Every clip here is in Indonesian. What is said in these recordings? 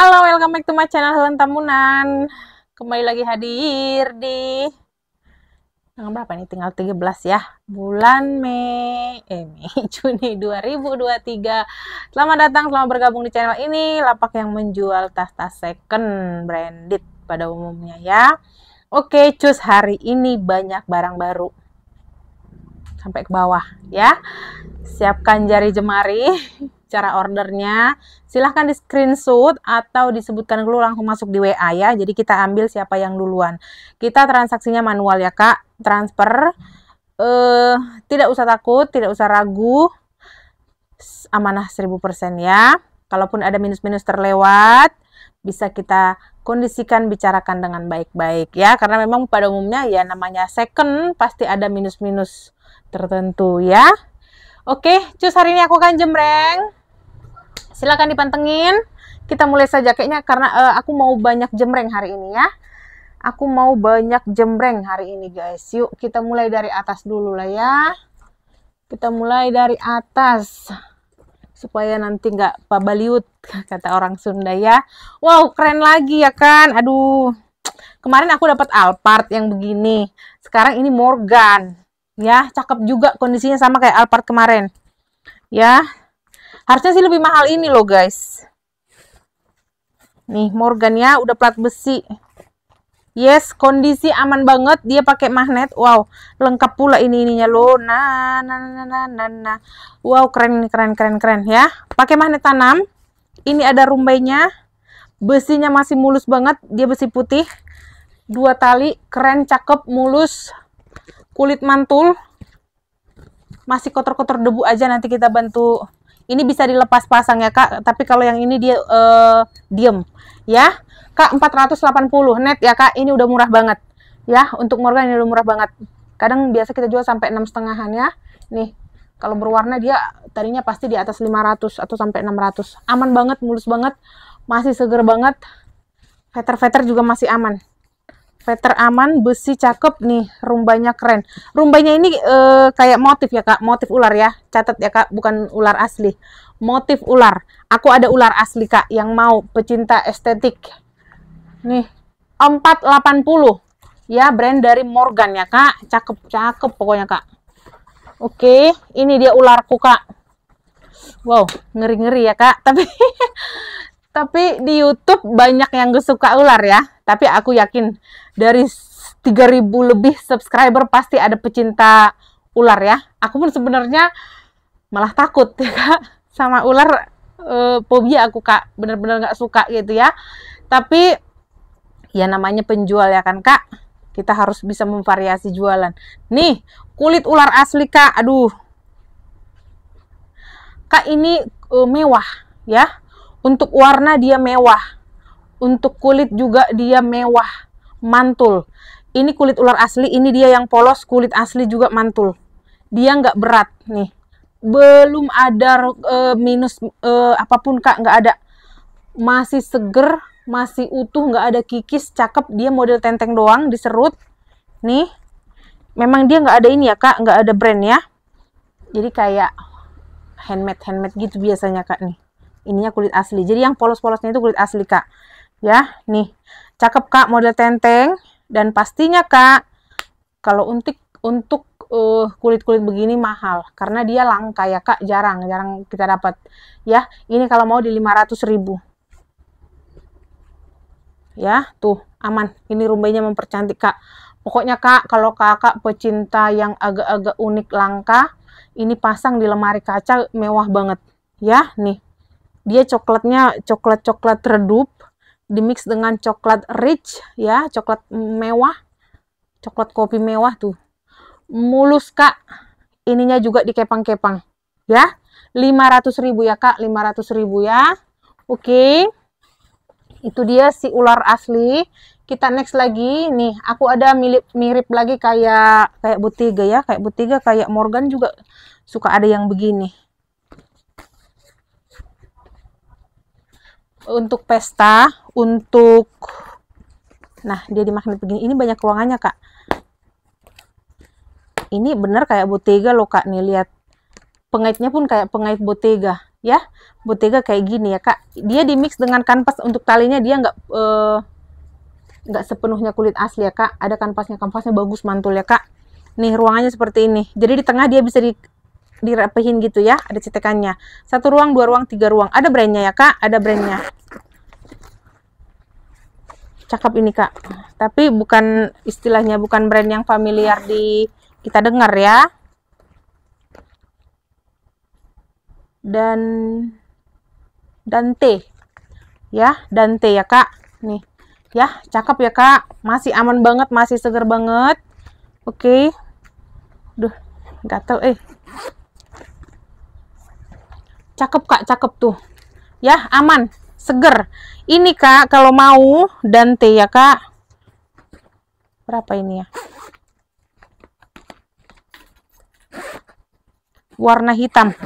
Halo, welcome back to my channel Helen Tamunan. Kembali lagi hadir di tanggal berapa nih? Tinggal 13 ya. Bulan Mei, eh Mei, Juni 2023. Selamat datang, selamat bergabung di channel ini. Lapak yang menjual tas-tas second branded pada umumnya ya. Oke, cus hari ini banyak barang baru. Sampai ke bawah ya. Siapkan jari jemari cara ordernya. Silahkan di screenshot atau disebutkan dulu langsung masuk di WA ya. Jadi kita ambil siapa yang duluan. Kita transaksinya manual ya kak. Transfer. Eh, tidak usah takut, tidak usah ragu. Amanah 1000% ya. Kalaupun ada minus-minus terlewat, bisa kita kondisikan bicarakan dengan baik-baik ya karena memang pada umumnya ya namanya second pasti ada minus-minus tertentu ya oke cus hari ini aku akan jemreng silahkan dipantengin kita mulai saja kayaknya karena uh, aku mau banyak jemreng hari ini ya aku mau banyak jemreng hari ini guys yuk kita mulai dari atas dulu lah ya kita mulai dari atas supaya nanti nggak pabaliut kata orang Sunda ya wow keren lagi ya kan aduh kemarin aku dapat Alphard yang begini sekarang ini Morgan ya cakep juga kondisinya sama kayak Alphard kemarin ya harusnya sih lebih mahal ini loh guys nih Morgan ya udah plat besi yes kondisi aman banget dia pakai magnet wow lengkap pula ini ininya loh nah nah nah nah nah, nah. wow keren keren keren keren ya pakai magnet tanam ini ada rumbainya besinya masih mulus banget dia besi putih dua tali keren cakep mulus kulit mantul masih kotor-kotor debu aja nanti kita bantu ini bisa dilepas pasang ya Kak, tapi kalau yang ini dia uh, diem ya. Kak 480 net ya Kak, ini udah murah banget. Ya, untuk Morgan ini udah murah banget. Kadang biasa kita jual sampai enam setengahan ya. Nih, kalau berwarna dia tadinya pasti di atas 500 atau sampai 600. Aman banget, mulus banget, masih seger banget. Veter-veter juga masih aman. Veter aman, besi cakep nih, rumbanya keren. Rumbanya ini e, kayak motif ya kak, motif ular ya. Catat ya kak, bukan ular asli. Motif ular. Aku ada ular asli kak yang mau pecinta estetik. Nih, 480. Ya, brand dari Morgan ya kak. Cakep-cakep pokoknya kak. Oke, ini dia ularku kak. Wow, ngeri-ngeri ya kak. Tapi Tapi di YouTube banyak yang gak suka ular ya. Tapi aku yakin dari 3000 lebih subscriber pasti ada pecinta ular ya. Aku pun sebenarnya malah takut ya Kak sama ular Pobia eh, fobia aku Kak, bener-bener gak suka gitu ya. Tapi ya namanya penjual ya kan Kak. Kita harus bisa memvariasi jualan. Nih, kulit ular asli Kak. Aduh, Kak ini eh, mewah ya untuk warna dia mewah. Untuk kulit juga dia mewah, mantul. Ini kulit ular asli, ini dia yang polos, kulit asli juga mantul. Dia nggak berat nih. Belum ada uh, minus uh, apapun kak, nggak ada. Masih seger, masih utuh, nggak ada kikis, cakep. Dia model tenteng doang, diserut. Nih, memang dia nggak ada ini ya kak, nggak ada brand ya. Jadi kayak handmade handmade gitu biasanya kak nih ininya kulit asli. Jadi yang polos-polosnya itu kulit asli, Kak. Ya, nih. Cakep, Kak, model tenteng. Dan pastinya, Kak, kalau untuk untuk eh, kulit-kulit uh, begini mahal karena dia langka ya, Kak, jarang, jarang kita dapat. Ya, ini kalau mau di 500 ribu. Ya, tuh, aman. Ini rumbainya mempercantik, Kak. Pokoknya kak, kalau kakak pecinta yang agak-agak unik langka, ini pasang di lemari kaca mewah banget. Ya, nih dia coklatnya coklat coklat redup dimix dengan coklat rich ya coklat mewah coklat kopi mewah tuh mulus kak ininya juga dikepang-kepang ya 500 ribu ya kak 500 ribu ya oke itu dia si ular asli kita next lagi nih aku ada mirip mirip lagi kayak kayak butiga ya kayak butiga kayak Morgan juga suka ada yang begini untuk pesta, untuk nah dia di magnet begini. Ini banyak ruangannya kak. Ini bener kayak bottega loh kak nih lihat pengaitnya pun kayak pengait bottega ya bottega kayak gini ya kak. Dia di mix dengan kanvas untuk talinya dia nggak eh, nggak sepenuhnya kulit asli ya kak. Ada kanvasnya kanvasnya bagus mantul ya kak. Nih ruangannya seperti ini. Jadi di tengah dia bisa di direpehin gitu ya ada cetekannya satu ruang dua ruang tiga ruang ada brandnya ya kak ada brandnya cakep ini kak tapi bukan istilahnya bukan brand yang familiar di kita dengar ya dan Dante ya Dante ya kak nih ya cakep ya kak masih aman banget masih seger banget oke duh gatel eh cakep kak cakep tuh ya aman seger ini kak kalau mau dante ya kak berapa ini ya warna hitam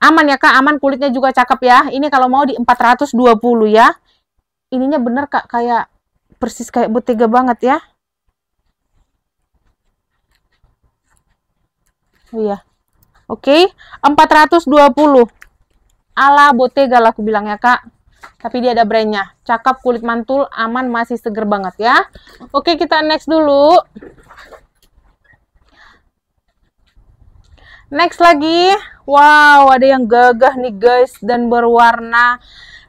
aman ya kak aman kulitnya juga cakep ya ini kalau mau di 420 ya ininya bener kak kayak persis kayak butiga banget ya oh iya oke okay. 420 ala botega lah aku bilangnya kak tapi dia ada brandnya cakep kulit mantul aman masih seger banget ya oke kita next dulu next lagi wow ada yang gagah nih guys dan berwarna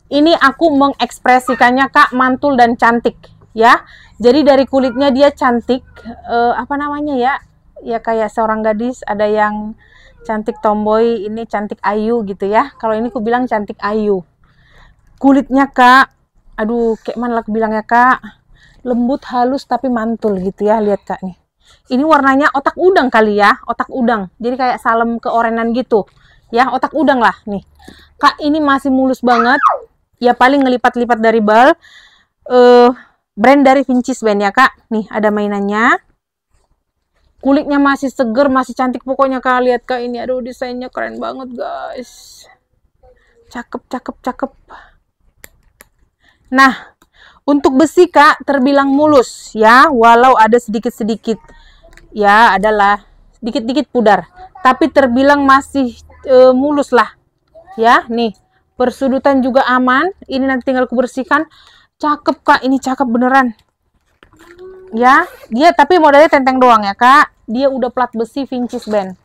ini aku mengekspresikannya kak mantul dan cantik ya jadi dari kulitnya dia cantik uh, apa namanya ya ya kayak seorang gadis ada yang cantik tomboy ini cantik ayu gitu ya kalau ini aku bilang cantik ayu kulitnya kak aduh kayak mana aku bilangnya kak lembut halus tapi mantul gitu ya lihat kak nih ini warnanya otak udang kali ya otak udang jadi kayak salem keorenan gitu ya otak udang lah nih kak ini masih mulus banget ya paling ngelipat-lipat dari bal uh, brand dari Vincis Band ya kak nih ada mainannya kulitnya masih seger masih cantik pokoknya kak lihat kak ini aduh desainnya keren banget guys cakep cakep cakep Nah, untuk besi Kak terbilang mulus ya, walau ada sedikit-sedikit ya adalah sedikit-sedikit pudar, tapi terbilang masih e, mulus lah. Ya, nih. Persudutan juga aman. Ini nanti tinggal kubersihkan. Cakep Kak, ini cakep beneran. Ya, dia tapi modalnya tenteng doang ya, Kak. Dia udah plat besi Vincis band.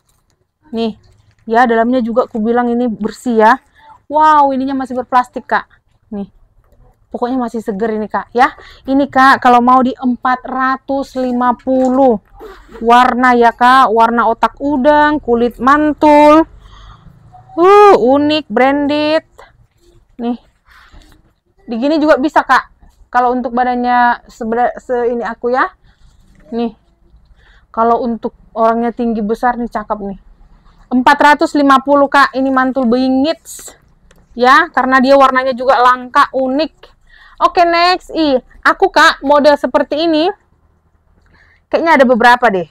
Nih. Ya, dalamnya juga aku bilang ini bersih ya. Wow, ininya masih berplastik, Kak. Nih pokoknya masih seger ini kak ya ini kak kalau mau di 450 warna ya kak warna otak udang kulit mantul uh unik branded nih di gini juga bisa kak kalau untuk badannya sebelah se ini aku ya nih kalau untuk orangnya tinggi besar nih cakep nih 450 kak ini mantul bingits ya karena dia warnanya juga langka unik Oke, okay, next. I. Aku, Kak, model seperti ini. Kayaknya ada beberapa deh.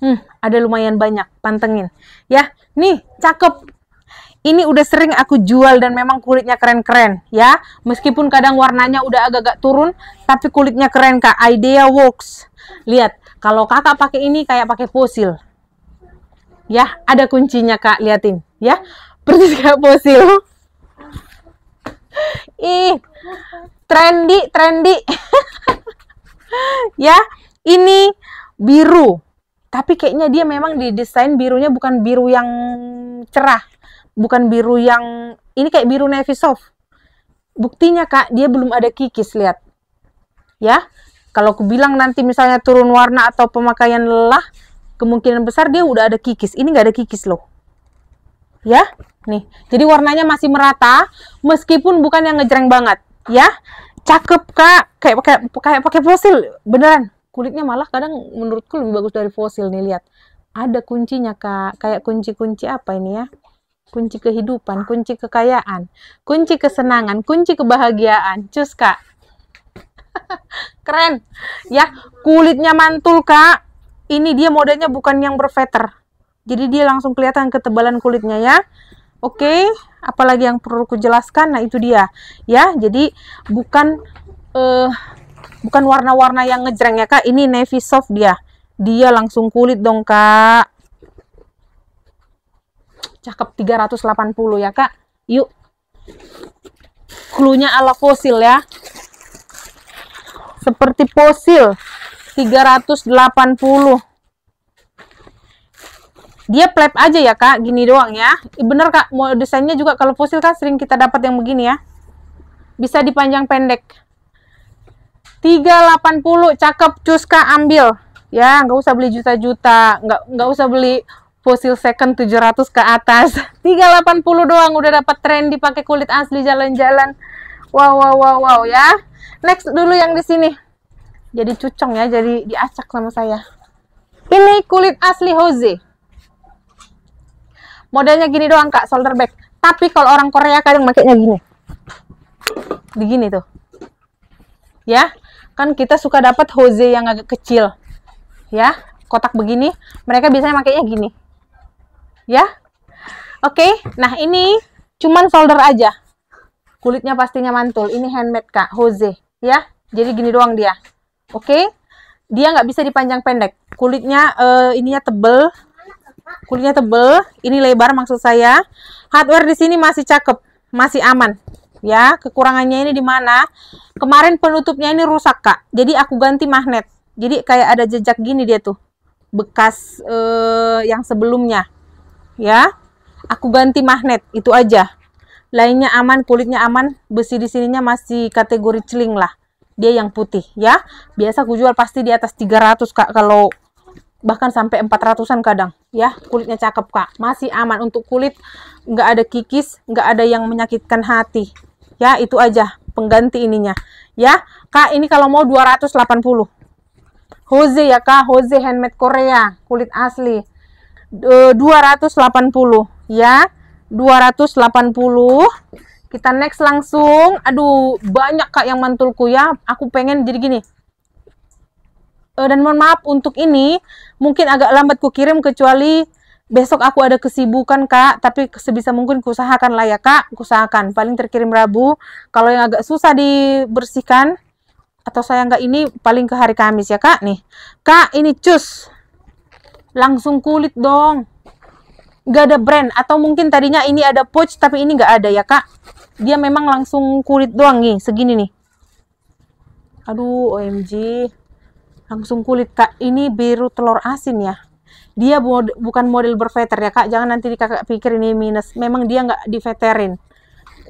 Hmm, ada lumayan banyak. Pantengin. Ya, nih, cakep. Ini udah sering aku jual dan memang kulitnya keren-keren ya. Meskipun kadang warnanya udah agak-agak turun, tapi kulitnya keren Kak. Idea works. Lihat, kalau Kakak pakai ini kayak pakai fosil. Ya, ada kuncinya Kak, liatin ya. Persis kayak fosil. Ih, trendy, trendy. ya, ini biru. Tapi kayaknya dia memang didesain birunya bukan biru yang cerah, bukan biru yang ini kayak biru navy soft. Buktinya Kak, dia belum ada kikis lihat. Ya. Kalau aku bilang nanti misalnya turun warna atau pemakaian lelah, kemungkinan besar dia udah ada kikis. Ini nggak ada kikis loh. Ya. Nih, jadi warnanya masih merata meskipun bukan yang ngejreng banget, ya. Cakep, Kak. Kayak pakai kayak pakai fosil, beneran. Kulitnya malah kadang menurutku lebih bagus dari fosil nih, lihat. Ada kuncinya, Kak. Kayak kunci-kunci apa ini ya? Kunci kehidupan, kunci kekayaan, kunci kesenangan, kunci kebahagiaan. Cus, Kak. Keren. Ya, kulitnya mantul, Kak. Ini dia modelnya bukan yang berveter. Jadi dia langsung kelihatan ketebalan kulitnya ya. Oke, okay? apalagi yang perlu ku jelaskan? Nah, itu dia. Ya, jadi bukan uh, bukan warna-warna yang ngejreng ya, Kak. Ini navy soft dia. Dia langsung kulit dong, Kak. Cakep 380 ya, Kak. Yuk. Klunya ala fosil ya. Seperti fosil 380 dia flap aja ya kak gini doang ya bener kak mau desainnya juga kalau fosil kan sering kita dapat yang begini ya bisa dipanjang pendek 380 cakep cus kak ambil ya nggak usah beli juta-juta nggak nggak usah beli fosil second 700 ke atas 380 doang udah dapat tren dipakai kulit asli jalan-jalan wow wow wow wow ya next dulu yang di sini jadi cucong ya jadi diacak sama saya ini kulit asli Jose modelnya gini doang kak shoulder bag tapi kalau orang Korea kadang makainya gini begini tuh ya kan kita suka dapat hose yang agak kecil ya kotak begini mereka biasanya makainya gini ya oke nah ini cuman solder aja kulitnya pastinya mantul ini handmade kak hose ya jadi gini doang dia oke dia nggak bisa dipanjang pendek kulitnya uh, ininya tebel kulitnya tebel, ini lebar maksud saya. Hardware di sini masih cakep, masih aman. Ya, kekurangannya ini di mana? Kemarin penutupnya ini rusak, Kak. Jadi aku ganti magnet. Jadi kayak ada jejak gini dia tuh. Bekas eh, yang sebelumnya. Ya. Aku ganti magnet, itu aja. Lainnya aman, kulitnya aman, besi di sininya masih kategori celing lah. Dia yang putih, ya. Biasa aku jual pasti di atas 300, Kak, kalau bahkan sampai 400-an kadang ya kulitnya cakep kak masih aman untuk kulit nggak ada kikis nggak ada yang menyakitkan hati ya itu aja pengganti ininya ya kak ini kalau mau 280 Hose ya kak Hose handmade Korea kulit asli e, delapan 280 ya 280 kita next langsung aduh banyak kak yang mantulku ya aku pengen jadi gini Eh, dan mohon maaf untuk ini mungkin agak lambat ku kirim kecuali besok aku ada kesibukan kak tapi sebisa mungkin kusahakan lah ya kak kuusahakan paling terkirim Rabu kalau yang agak susah dibersihkan atau saya nggak ini paling ke hari Kamis ya kak nih kak ini cus langsung kulit dong Gak ada brand atau mungkin tadinya ini ada pouch tapi ini gak ada ya kak dia memang langsung kulit doang nih segini nih aduh OMG langsung kulit kak ini biru telur asin ya dia bu bukan model berveter ya kak jangan nanti kakak pikir ini minus memang dia nggak diveterin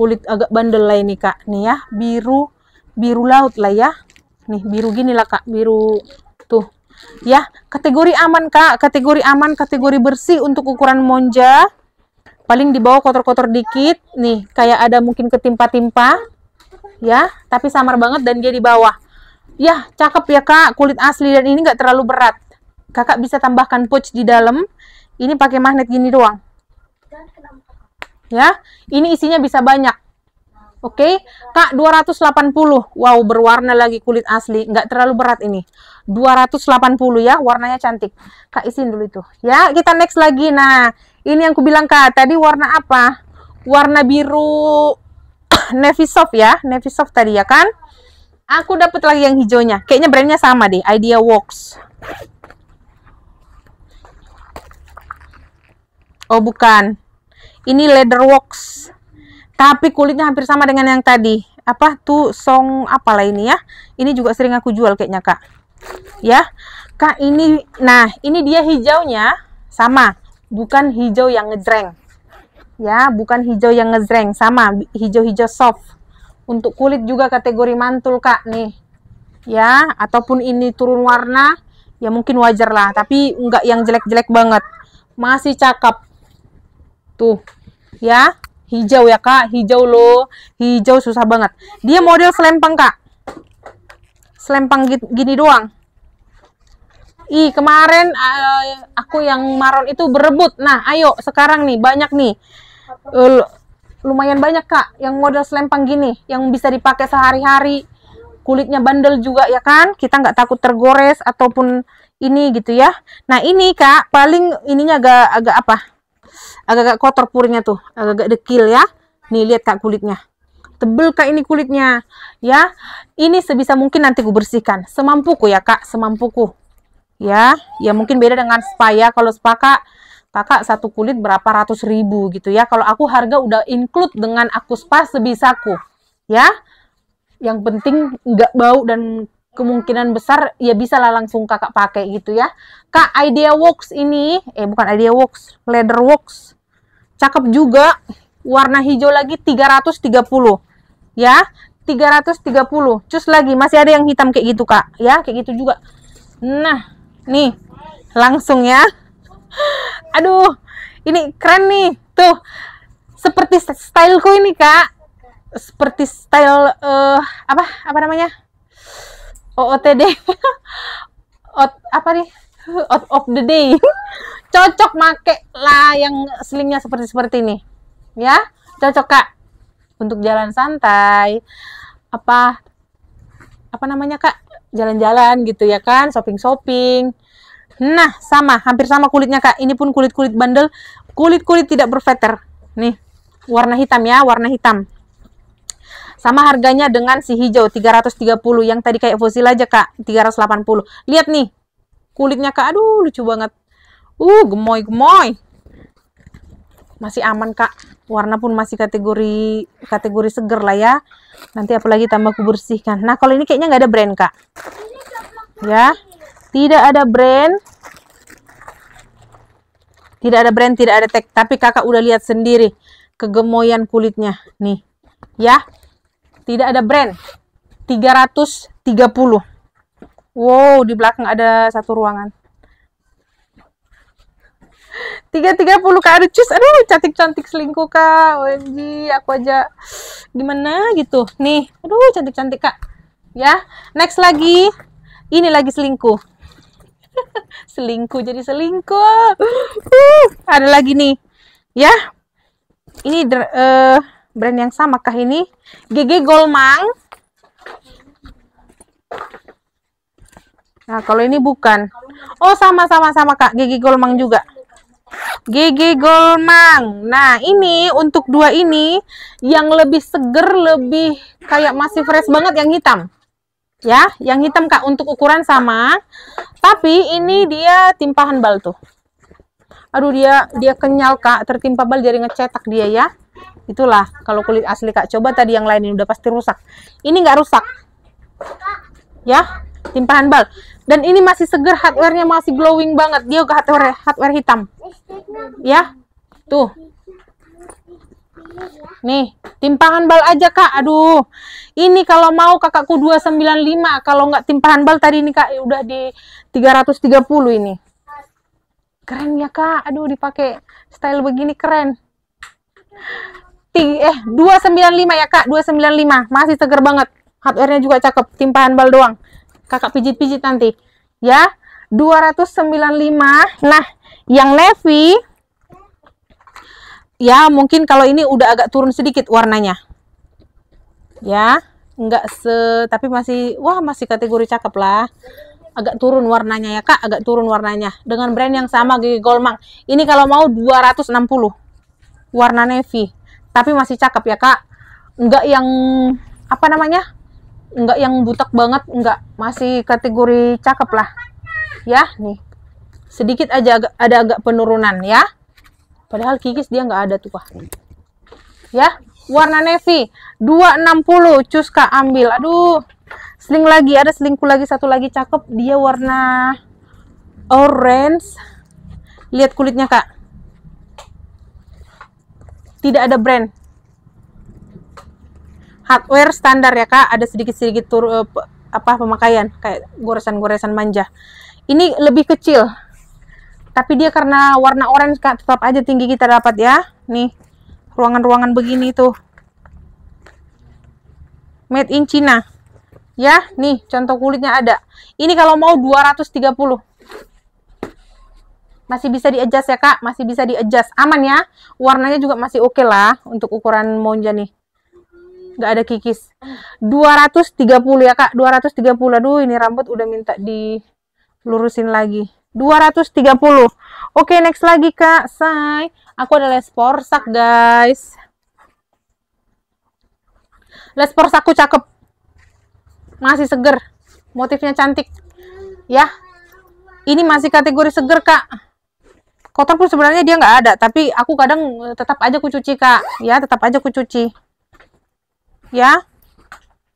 kulit agak bandel lah ini kak nih ya biru biru laut lah ya nih biru gini lah kak biru tuh ya kategori aman kak kategori aman kategori bersih untuk ukuran monja paling di bawah kotor-kotor dikit nih kayak ada mungkin ketimpa-timpa ya tapi samar banget dan dia di bawah ya cakep ya kak kulit asli dan ini nggak terlalu berat kakak bisa tambahkan pouch di dalam ini pakai magnet gini doang ya ini isinya bisa banyak oke okay? kak 280 wow berwarna lagi kulit asli nggak terlalu berat ini 280 ya warnanya cantik kak isin dulu itu ya kita next lagi nah ini yang ku bilang kak tadi warna apa warna biru navy soft ya navy soft tadi ya kan Aku dapat lagi yang hijaunya. Kayaknya brandnya sama deh, Idea Works. Oh, bukan. Ini Leather Works. Tapi kulitnya hampir sama dengan yang tadi. Apa tuh song apalah ini ya? Ini juga sering aku jual kayaknya, Kak. Ya. Kak, ini nah, ini dia hijaunya sama, bukan hijau yang ngejreng. Ya, bukan hijau yang ngejreng, sama hijau-hijau soft untuk kulit juga kategori mantul kak nih. Ya, ataupun ini turun warna, ya mungkin wajar lah. Tapi enggak yang jelek-jelek banget. Masih cakep. Tuh, ya. Hijau ya kak, hijau loh. Hijau susah banget. Dia model selempang kak. Selempang gini doang. Ih, kemarin uh, aku yang maron itu berebut. Nah, ayo sekarang nih banyak nih. Uh, lumayan banyak kak yang model selempang gini yang bisa dipakai sehari-hari kulitnya bandel juga ya kan kita nggak takut tergores ataupun ini gitu ya nah ini kak paling ininya agak agak apa agak-agak kotor purnya tuh agak-agak dekil ya nih lihat kak kulitnya tebel kak ini kulitnya ya ini sebisa mungkin nanti ku bersihkan semampuku ya kak semampuku ya ya mungkin beda dengan spa ya kalau spa kak kakak satu kulit berapa ratus ribu gitu ya kalau aku harga udah include dengan aku spa sebisaku ya yang penting nggak bau dan kemungkinan besar ya bisa lah langsung kakak pakai gitu ya kak idea works ini eh bukan idea works leather works cakep juga warna hijau lagi 330 ya 330 cus lagi masih ada yang hitam kayak gitu kak ya kayak gitu juga nah nih langsung ya Aduh, ini keren nih. Tuh, seperti styleku ini, Kak. Seperti style uh, apa? Apa namanya? OOTD. Out apa nih? Out of the day. Cocok make lah yang slingnya seperti seperti ini. Ya, cocok, Kak. Untuk jalan santai. Apa apa namanya, Kak? Jalan-jalan gitu ya kan, shopping-shopping. Nah, sama, hampir sama kulitnya Kak. Ini pun kulit-kulit bandel, kulit-kulit tidak berveter. Nih, warna hitam ya, warna hitam. Sama harganya dengan si hijau 330 yang tadi kayak fosil aja Kak, 380. Lihat nih. Kulitnya Kak, aduh lucu banget. Uh, gemoy-gemoy. Masih aman Kak. Warna pun masih kategori kategori seger lah ya. Nanti apalagi tambah aku bersihkan. Nah, kalau ini kayaknya nggak ada brand Kak. Ya. Tidak ada brand tidak ada brand, tidak ada tag, tapi kakak udah lihat sendiri kegemoyan kulitnya. Nih, ya. Tidak ada brand. 330. Wow, di belakang ada satu ruangan. 330 Kak aduh cus aduh cantik-cantik selingkuh Kak OMG aku aja gimana gitu nih aduh cantik-cantik Kak ya next lagi ini lagi selingkuh selingkuh jadi selingkuh uh, ada lagi nih ya ini uh, brand yang sama kah ini GG Golmang nah kalau ini bukan oh sama sama sama kak GG Golmang juga GG Golmang. Nah, ini untuk dua ini yang lebih seger, lebih kayak masih fresh banget yang hitam ya yang hitam kak untuk ukuran sama tapi ini dia timpahan bal tuh aduh dia dia kenyal kak tertimpa bal jadi ngecetak dia ya itulah kalau kulit asli kak coba tadi yang lain ini udah pasti rusak ini nggak rusak ya timpahan bal dan ini masih seger hardwarenya masih glowing banget dia hardware hardware hitam ya tuh Nih, timpahan bal aja kak. Aduh, ini kalau mau kakakku 295. Kalau nggak timpahan bal tadi ini kak ya udah di 330 ini. Keren ya kak. Aduh, dipakai style begini keren. Tiga, eh, 295 ya kak. 295. Masih seger banget. Hardware-nya juga cakep. Timpahan bal doang. Kakak pijit-pijit nanti. Ya, 295. Nah, yang navy ya mungkin kalau ini udah agak turun sedikit warnanya ya enggak se tapi masih wah masih kategori cakep lah agak turun warnanya ya kak agak turun warnanya dengan brand yang sama Gigi Golmang ini kalau mau 260 warna navy tapi masih cakep ya kak enggak yang apa namanya enggak yang butek banget enggak masih kategori cakep lah ya nih sedikit aja agak, ada agak penurunan ya Padahal kikis dia nggak ada tuh, Pak. Ya, warna navy 260 kak ambil. Aduh. Sling lagi, ada selingku lagi satu lagi cakep, dia warna orange. Lihat kulitnya, Kak. Tidak ada brand. Hardware standar ya, Kak. Ada sedikit-sedikit eh, apa pemakaian kayak goresan-goresan manja. Ini lebih kecil, tapi dia karena warna orange kak tetap aja tinggi kita dapat ya nih ruangan-ruangan begini tuh made in China ya nih contoh kulitnya ada ini kalau mau 230 masih bisa di-adjust ya kak masih bisa di-adjust aman ya warnanya juga masih oke okay lah untuk ukuran monja nih Gak ada kikis 230 ya kak 230 aduh ini rambut udah minta dilurusin lagi 230 oke next lagi kak say aku ada les porsak guys les porsakku cakep masih seger motifnya cantik ya ini masih kategori seger kak kotor pun sebenarnya dia nggak ada tapi aku kadang tetap aja kucuci kak ya tetap aja kucuci. ya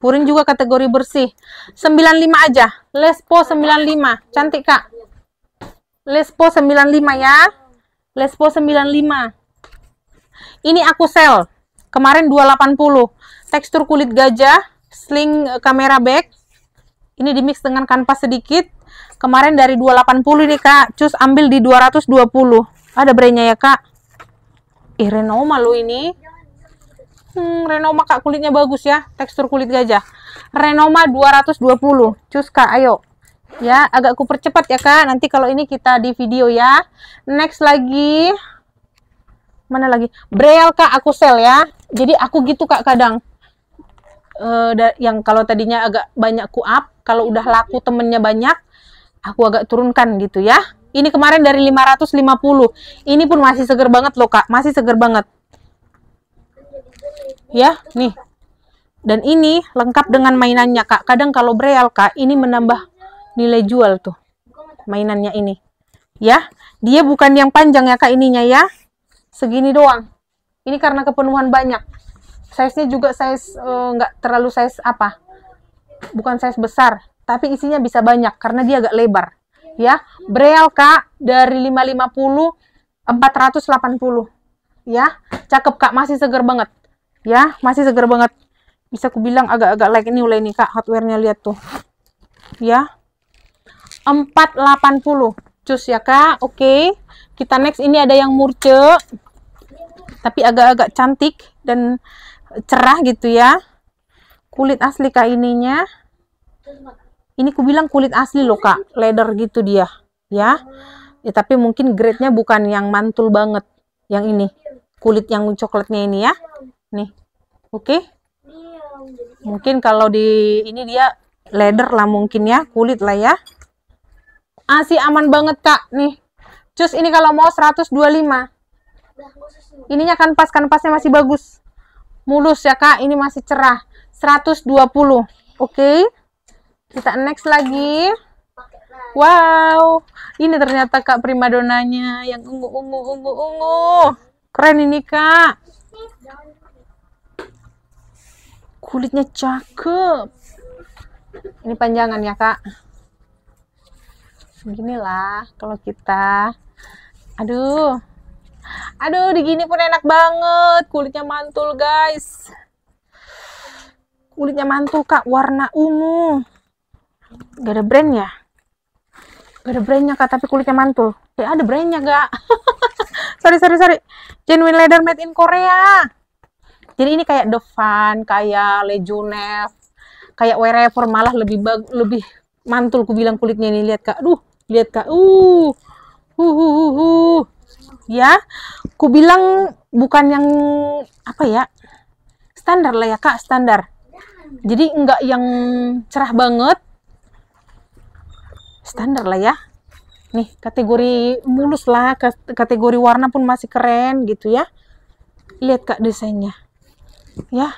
purin juga kategori bersih 95 aja lespo 95 cantik kak Lespo 95 ya. Lespo 95. Ini aku sel. Kemarin 280. Tekstur kulit gajah, sling eh, kamera bag. Ini dimix dengan kanvas sedikit. Kemarin dari 280 nih Kak, cus ambil di 220. Ada brandnya ya Kak. Ih Renoma lo ini. Hmm, Renoma Kak kulitnya bagus ya, tekstur kulit gajah. Renoma 220. Cus Kak, ayo ya agak ku percepat ya kak nanti kalau ini kita di video ya next lagi mana lagi braille kak aku sel ya jadi aku gitu kak kadang uh, yang kalau tadinya agak banyak ku up kalau udah laku temennya banyak aku agak turunkan gitu ya ini kemarin dari 550 ini pun masih seger banget loh kak masih seger banget ya nih dan ini lengkap dengan mainannya kak kadang kalau braille kak ini menambah nilai jual tuh mainannya ini ya dia bukan yang panjang ya kak ininya ya segini doang ini karena kepenuhan banyak size-nya juga size eh, nggak uh, terlalu size apa bukan size besar tapi isinya bisa banyak karena dia agak lebar ya breal kak dari 550 480 ya cakep kak masih seger banget ya masih seger banget bisa aku bilang agak-agak like ini oleh ini kak hardware-nya lihat tuh ya 480 cus ya kak oke okay. kita next ini ada yang murce tapi agak-agak cantik dan cerah gitu ya kulit asli kak ininya ini ku bilang kulit asli loh kak leather gitu dia ya, ya tapi mungkin grade-nya bukan yang mantul banget yang ini kulit yang coklatnya ini ya nih oke okay. mungkin kalau di ini dia leather lah mungkin ya kulit lah ya masih aman banget, Kak. Nih. Cus ini kalau mau 125. Ininya kan pas kan pasnya masih bagus. Mulus ya, Kak. Ini masih cerah. 120. Oke. Okay. Kita next lagi. Wow. Ini ternyata Kak primadonanya yang ungu-ungu ungu-ungu. Keren ini, Kak. Kulitnya cakep. Ini panjangan ya, Kak beginilah kalau kita aduh aduh digini pun enak banget kulitnya mantul guys kulitnya mantul kak warna ungu gak ada brandnya gak ada brandnya kak tapi kulitnya mantul eh, ya ada brandnya gak sorry sorry sorry genuine leather made in Korea jadi ini kayak Devan kayak Lejunev kayak wherever malah lebih lebih mantul ku bilang kulitnya ini lihat kak aduh lihat kak uh hu uh ya ku bilang bukan yang apa ya standar lah ya kak standar jadi enggak yang cerah banget standar lah ya nih kategori mulus lah kategori warna pun masih keren gitu ya lihat kak desainnya ya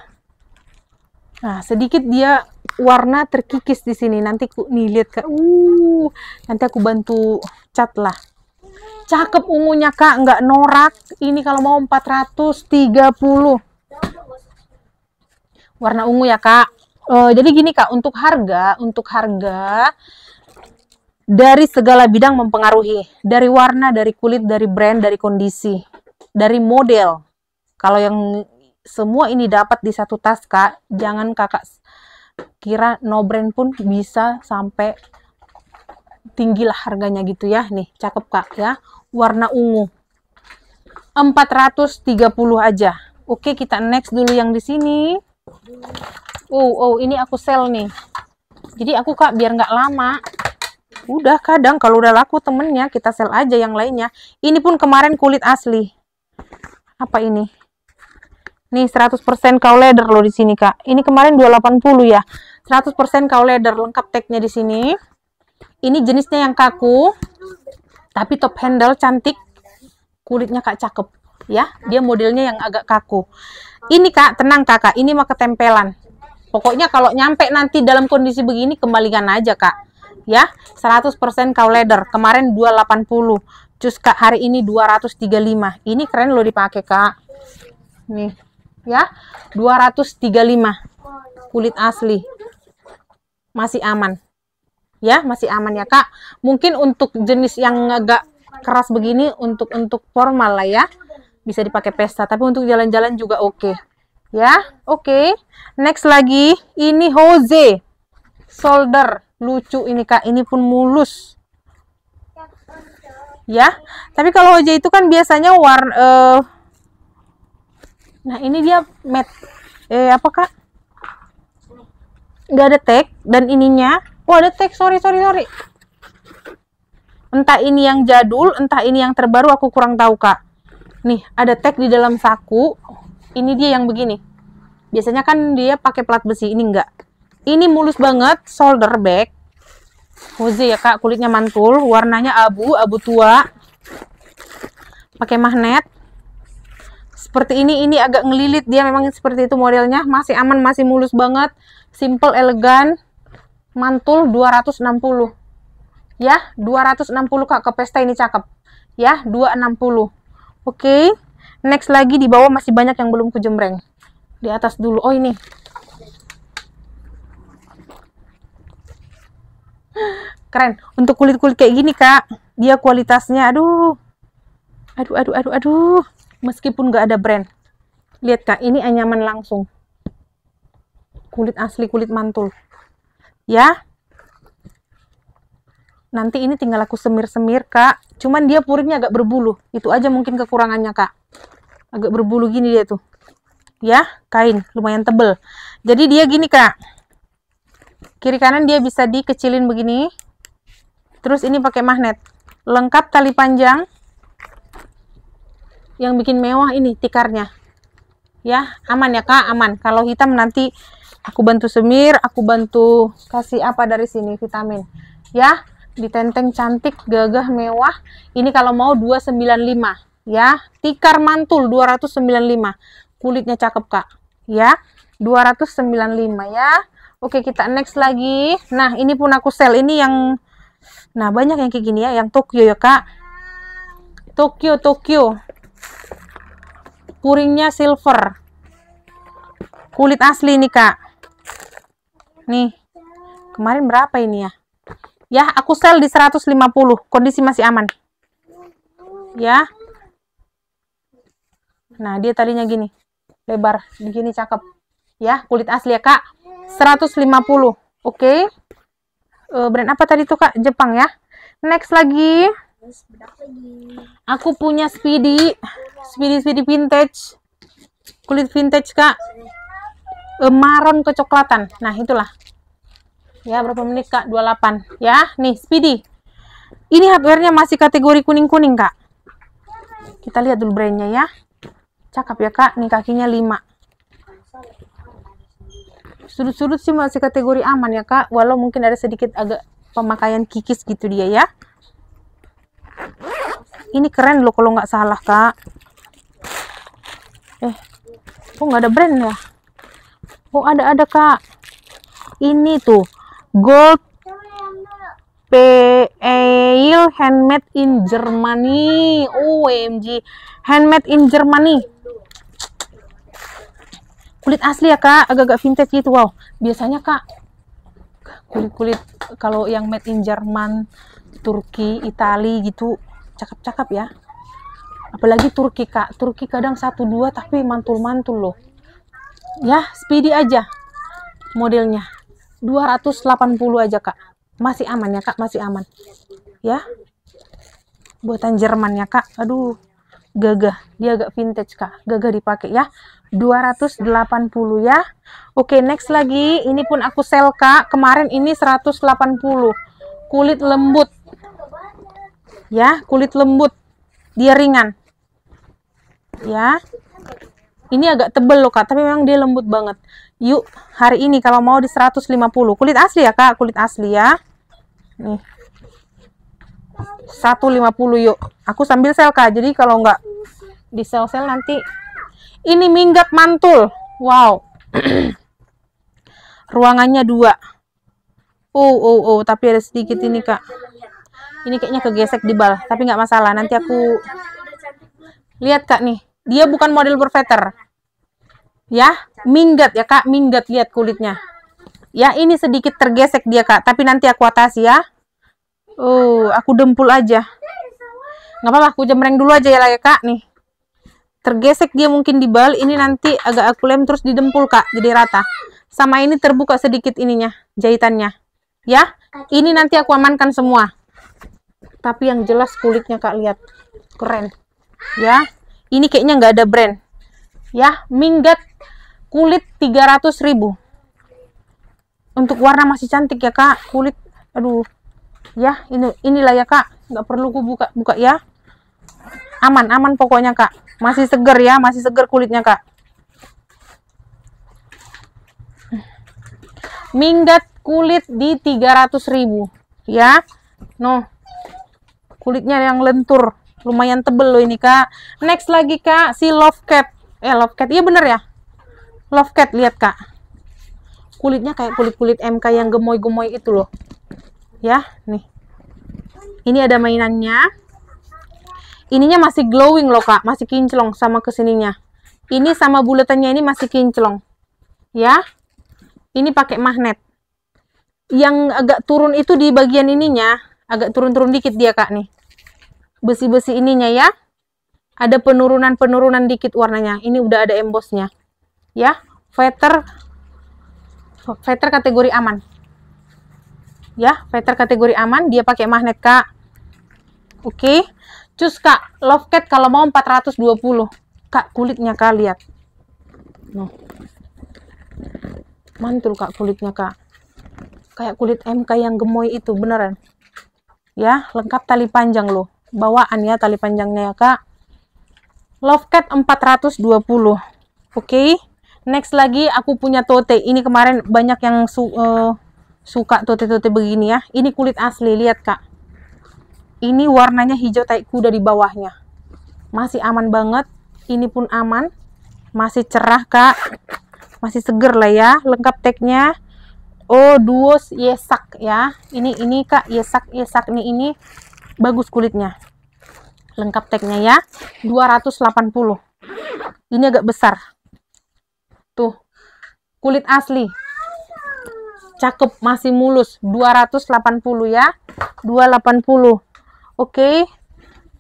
nah sedikit dia warna terkikis di sini nanti aku nih lihat kak uh nanti aku bantu cat lah cakep ungunya kak nggak norak ini kalau mau 430 warna ungu ya kak uh, jadi gini kak untuk harga untuk harga dari segala bidang mempengaruhi dari warna dari kulit dari brand dari kondisi dari model kalau yang semua ini dapat di satu tas kak jangan kakak kira no brand pun bisa sampai tinggi lah harganya gitu ya nih cakep kak ya warna ungu 430 aja oke kita next dulu yang di sini oh oh ini aku sel nih jadi aku kak biar nggak lama udah kadang kalau udah laku temennya kita sel aja yang lainnya ini pun kemarin kulit asli apa ini Nih 100% kau leather loh di sini Kak. Ini kemarin 280 ya. 100% kau leather lengkap tagnya di sini. Ini jenisnya yang kaku. Tapi top handle cantik. Kulitnya Kak cakep ya. Dia modelnya yang agak kaku. Ini Kak, tenang Kakak, ini mah ketempelan. Pokoknya kalau nyampe nanti dalam kondisi begini kembalikan aja Kak. Ya, 100% kau leather. Kemarin 280. Cus Kak, hari ini 235. Ini keren loh dipakai Kak. Nih, ya 235 kulit asli masih aman ya masih aman ya kak mungkin untuk jenis yang agak keras begini untuk untuk formal lah ya bisa dipakai pesta tapi untuk jalan-jalan juga oke okay. ya oke okay. next lagi ini Jose solder lucu ini kak ini pun mulus ya tapi kalau Jose itu kan biasanya warna uh, eh, Nah, ini dia mat eh apa Kak? Enggak ada tag dan ininya. Oh, ada tag. Sorry, sorry, sorry. Entah ini yang jadul, entah ini yang terbaru aku kurang tahu, Kak. Nih, ada tag di dalam saku. Ini dia yang begini. Biasanya kan dia pakai plat besi, ini enggak. Ini mulus banget, solder bag. Hoze ya, Kak, kulitnya mantul, warnanya abu, abu tua. Pakai magnet seperti ini ini agak ngelilit dia memang seperti itu modelnya masih aman masih mulus banget simple elegan mantul 260 ya 260 kak ke pesta ini cakep ya 260 oke okay. next lagi di bawah masih banyak yang belum kujemreng di atas dulu oh ini keren untuk kulit-kulit kayak gini kak dia kualitasnya aduh aduh aduh aduh aduh meskipun nggak ada brand lihat kak ini anyaman langsung kulit asli kulit mantul ya nanti ini tinggal aku semir-semir kak cuman dia puringnya agak berbulu itu aja mungkin kekurangannya kak agak berbulu gini dia tuh ya kain lumayan tebel jadi dia gini kak kiri kanan dia bisa dikecilin begini terus ini pakai magnet lengkap tali panjang yang bikin mewah ini tikarnya ya aman ya kak aman kalau hitam nanti aku bantu semir aku bantu kasih apa dari sini vitamin ya ditenteng cantik gagah mewah ini kalau mau 295 ya tikar mantul 295 kulitnya cakep kak ya 295 ya Oke kita next lagi nah ini pun aku sel ini yang nah banyak yang kayak gini ya yang Tokyo ya kak Tokyo Tokyo Puringnya silver. Kulit asli nih, Kak. Nih. Kemarin berapa ini ya? Ya, aku sel di 150. Kondisi masih aman. Ya. Nah, dia talinya gini. Lebar. Begini cakep. Ya, kulit asli ya, Kak. 150. Oke. Okay. Uh, eh, brand apa tadi tuh, Kak? Jepang ya. Next lagi aku punya speedy speedy speedy vintage kulit vintage kak e, eh, maron kecoklatan nah itulah ya berapa menit kak 28 ya nih speedy ini hardwarenya masih kategori kuning-kuning kak kita lihat dulu brandnya ya cakep ya kak nih kakinya 5 sudut-sudut sih masih kategori aman ya kak walau mungkin ada sedikit agak pemakaian kikis gitu dia ya ini keren loh kalau nggak salah kak eh oh nggak ada brand ya oh ada ada kak ini tuh gold PEIL handmade in Germany OMG handmade in Germany kulit asli ya kak agak-agak vintage gitu wow biasanya kak kulit-kulit kalau yang made in Jerman Turki Itali gitu cakep-cakep ya apalagi Turki kak Turki kadang satu dua tapi mantul-mantul loh ya speedy aja modelnya 280 aja kak masih aman ya kak masih aman ya buatan Jerman ya kak aduh gagah dia agak vintage kak gagah dipakai ya 280 ya oke next lagi ini pun aku sel kak kemarin ini 180 kulit lembut ya kulit lembut dia ringan ya ini agak tebel loh kak tapi memang dia lembut banget yuk hari ini kalau mau di 150 kulit asli ya kak kulit asli ya nih 150 yuk aku sambil sel kak jadi kalau nggak di sel-sel nanti ini minggat mantul wow ruangannya dua oh oh oh tapi ada sedikit ini kak ini kayaknya kegesek di bal tapi nggak masalah nanti aku lihat kak nih dia bukan model berveter ya minggat ya kak minggat lihat kulitnya ya ini sedikit tergesek dia kak tapi nanti aku atas ya uh aku dempul aja nggak apa-apa aku jemreng dulu aja ya lah kak nih tergesek dia mungkin di bal ini nanti agak aku lem terus didempul kak jadi rata sama ini terbuka sedikit ininya jahitannya ya ini nanti aku amankan semua tapi yang jelas kulitnya kak lihat keren ya ini kayaknya nggak ada brand ya minggat kulit 300 ribu untuk warna masih cantik ya kak kulit aduh ya ini inilah ya kak nggak perlu ku buka buka ya aman aman pokoknya kak masih seger ya masih seger kulitnya kak minggat kulit di 300 ribu ya no kulitnya yang lentur lumayan tebel loh ini kak next lagi kak si love cat eh love cat iya bener ya love cat lihat kak kulitnya kayak kulit-kulit MK yang gemoy-gemoy itu loh ya nih ini ada mainannya ininya masih glowing loh kak masih kinclong sama kesininya ini sama buletannya ini masih kinclong ya ini pakai magnet yang agak turun itu di bagian ininya agak turun-turun dikit dia kak nih besi-besi ininya ya. Ada penurunan-penurunan dikit warnanya. Ini udah ada embossnya. Ya, veter veter kategori aman. Ya, veter kategori aman, dia pakai magnet, Kak. Oke. Cus, Kak, love cat kalau mau 420. Kak, kulitnya Kak lihat. Noh. Mantul, Kak, kulitnya, Kak. Kayak kulit MK yang gemoy itu, beneran. Ya, lengkap tali panjang loh bawaan ya tali panjangnya ya kak love cat 420 oke okay. next lagi aku punya tote ini kemarin banyak yang su uh, suka tote-tote begini ya ini kulit asli lihat kak ini warnanya hijau tai kuda di bawahnya masih aman banget ini pun aman masih cerah kak masih seger lah ya lengkap tagnya oh duos yesak ya ini ini kak yesak yesak nih ini bagus kulitnya lengkap tagnya ya 280 ini agak besar tuh kulit asli cakep masih mulus 280 ya 280 oke okay.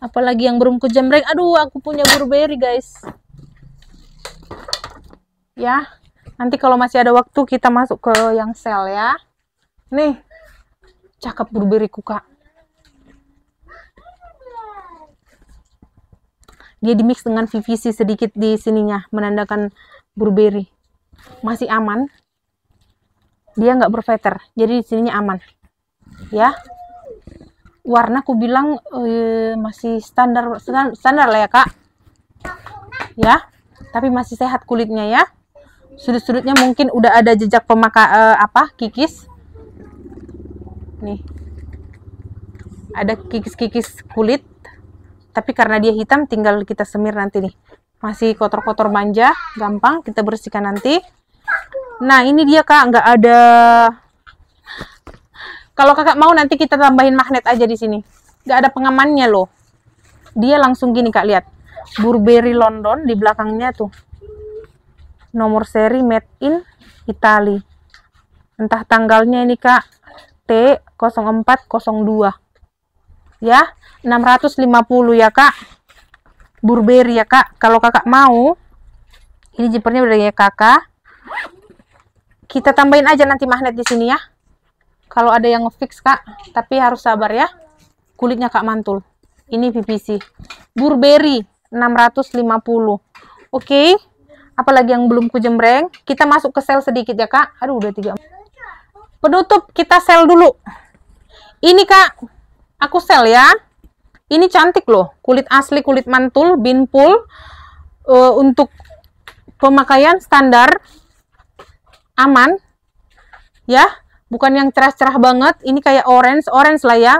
apalagi yang belum kejambreng aduh aku punya burberry guys ya nanti kalau masih ada waktu kita masuk ke yang sel ya nih cakep burberryku kak dia di mix dengan VVC sedikit di sininya menandakan blueberry masih aman dia nggak berveter jadi di sininya aman ya warna aku bilang eh, masih standar standar lah ya kak ya tapi masih sehat kulitnya ya sudut-sudutnya mungkin udah ada jejak pemaka eh, apa kikis nih ada kikis-kikis kulit tapi karena dia hitam tinggal kita semir nanti nih masih kotor-kotor manja gampang kita bersihkan nanti nah ini dia kak nggak ada kalau kakak mau nanti kita tambahin magnet aja di sini nggak ada pengamannya loh dia langsung gini kak lihat Burberry London di belakangnya tuh nomor seri made in Italy entah tanggalnya ini kak T0402 ya 650 ya kak burberry ya kak kalau kakak mau ini udah ya kakak kita tambahin aja nanti magnet di sini ya kalau ada yang ngefix kak tapi harus sabar ya kulitnya kak mantul ini PVC burberry 650 oke okay. apalagi yang belum kujembreng kita masuk ke sel sedikit ya kak aduh udah tiga penutup kita sel dulu ini kak aku sel ya ini cantik loh kulit asli kulit mantul bin pool uh, eh, untuk pemakaian standar aman ya bukan yang cerah-cerah banget ini kayak orange orange lah ya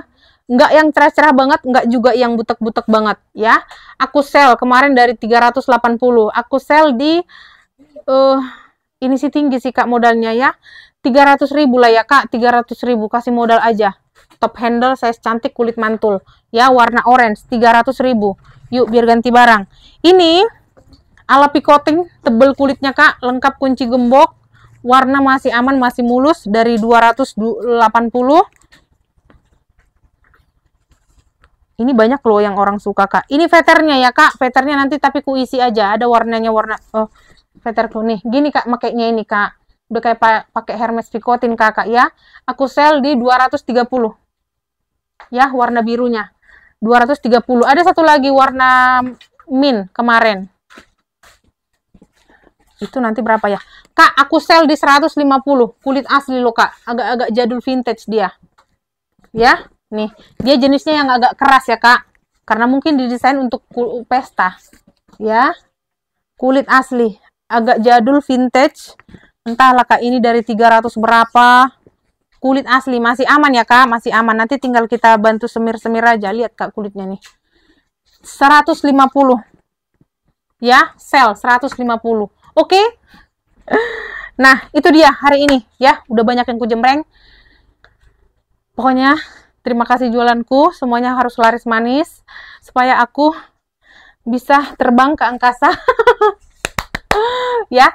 enggak yang cerah-cerah banget enggak juga yang butek-butek banget ya aku sel kemarin dari 380 aku sel di uh, ini sih tinggi sih kak modalnya ya 300 ribu lah ya kak 300 ribu kasih modal aja top handle size cantik kulit mantul ya warna orange 300 ribu yuk biar ganti barang ini ala picoting tebel kulitnya kak lengkap kunci gembok warna masih aman masih mulus dari 280 ini banyak loh yang orang suka kak ini veternya ya kak veternya nanti tapi ku isi aja ada warnanya warna oh, veterku nih gini kak makainya ini kak udah kayak pakai Hermes Picotin kakak ya. Aku sel di 230 ya warna birunya 230 ada satu lagi warna min kemarin itu nanti berapa ya kak aku sell di 150 kulit asli loh kak agak-agak jadul vintage dia ya nih dia jenisnya yang agak keras ya kak karena mungkin didesain untuk pesta ya kulit asli agak jadul vintage entahlah kak ini dari 300 berapa kulit asli masih aman ya kak masih aman nanti tinggal kita bantu semir-semir aja lihat kak kulitnya nih 150 ya sel 150 oke okay? nah itu dia hari ini ya udah banyak yang kujemreng pokoknya terima kasih jualanku semuanya harus laris manis supaya aku bisa terbang ke angkasa ya.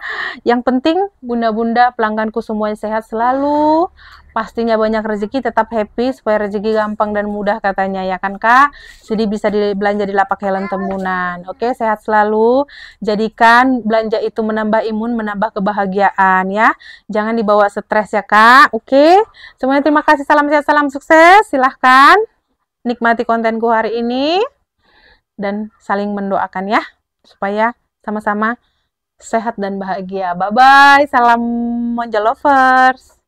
Yang penting bunda-bunda pelangganku semuanya sehat selalu. Pastinya banyak rezeki, tetap happy supaya rezeki gampang dan mudah katanya ya kan Kak. Jadi bisa belanja di lapak Helen Temunan. Oke, sehat selalu. Jadikan belanja itu menambah imun, menambah kebahagiaan ya. Jangan dibawa stres ya Kak. Oke. Semuanya terima kasih. Salam sehat, salam sukses. Silahkan nikmati kontenku hari ini dan saling mendoakan ya supaya sama-sama sehat dan bahagia. Bye bye. Salam Monja lovers.